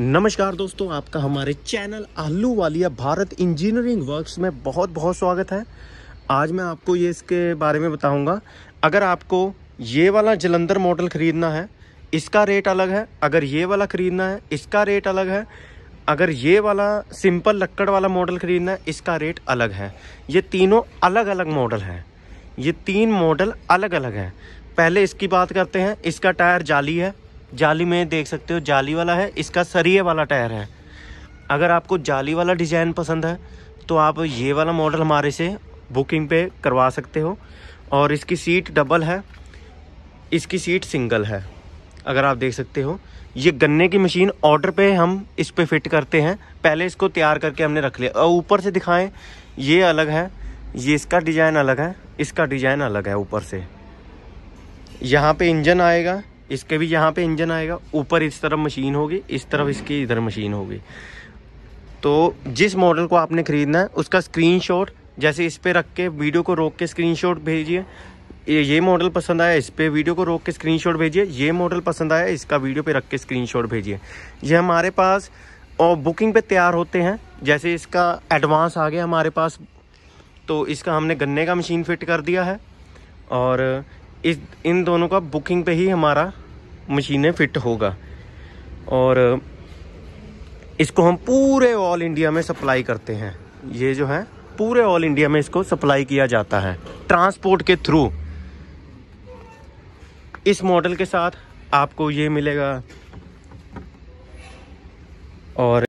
नमस्कार दोस्तों आपका हमारे चैनल आलू वालिया भारत इंजीनियरिंग वर्क्स में बहुत बहुत स्वागत है आज मैं आपको ये इसके बारे में बताऊंगा अगर आपको ये वाला जलंधर मॉडल ख़रीदना है इसका रेट अलग है अगर ये वाला ख़रीदना है इसका रेट अलग है अगर ये वाला सिंपल लक्कड़ वाला मॉडल ख़रीदना है इसका रेट अलग है ये तीनों अलग अलग मॉडल हैं ये तीन मॉडल अलग अलग हैं पहले इसकी बात करते हैं इसका टायर जाली है जाली में देख सकते हो जाली वाला है इसका सरिये वाला टायर है अगर आपको जाली वाला डिज़ाइन पसंद है तो आप ये वाला मॉडल हमारे से बुकिंग पे करवा सकते हो और इसकी सीट डबल है इसकी सीट सिंगल है अगर आप देख सकते हो ये गन्ने की मशीन ऑर्डर पे हम इस पे फिट करते हैं पहले इसको तैयार करके हमने रख लिया और ऊपर से दिखाएं ये अलग है ये इसका डिज़ाइन अलग है इसका डिज़ाइन अलग है ऊपर से यहाँ पे इंजन आएगा इसके भी यहाँ पे इंजन आएगा ऊपर इस तरफ मशीन होगी इस तरफ इसकी इधर मशीन होगी तो जिस मॉडल को आपने ख़रीदना है उसका स्क्रीनशॉट जैसे इस पर रख के वीडियो को रोक के स्क्रीनशॉट भेजिए ये मॉडल पसंद आया इस पर वीडियो को रोक के स्क्रीनशॉट भेजिए ये मॉडल पसंद आया इसका वीडियो पे रख के स्क्रीनशॉट भेजिए ये हमारे पास और बुकिंग पे तैयार होते हैं जैसे इसका एडवांस आ गया हमारे पास तो इसका हमने गन्ने का मशीन फिट कर दिया है और इस इन दोनों का बुकिंग पे ही हमारा मशीनें फिट होगा और इसको हम पूरे ऑल इंडिया में सप्लाई करते हैं ये जो है पूरे ऑल इंडिया में इसको सप्लाई किया जाता है ट्रांसपोर्ट के थ्रू इस मॉडल के साथ आपको ये मिलेगा और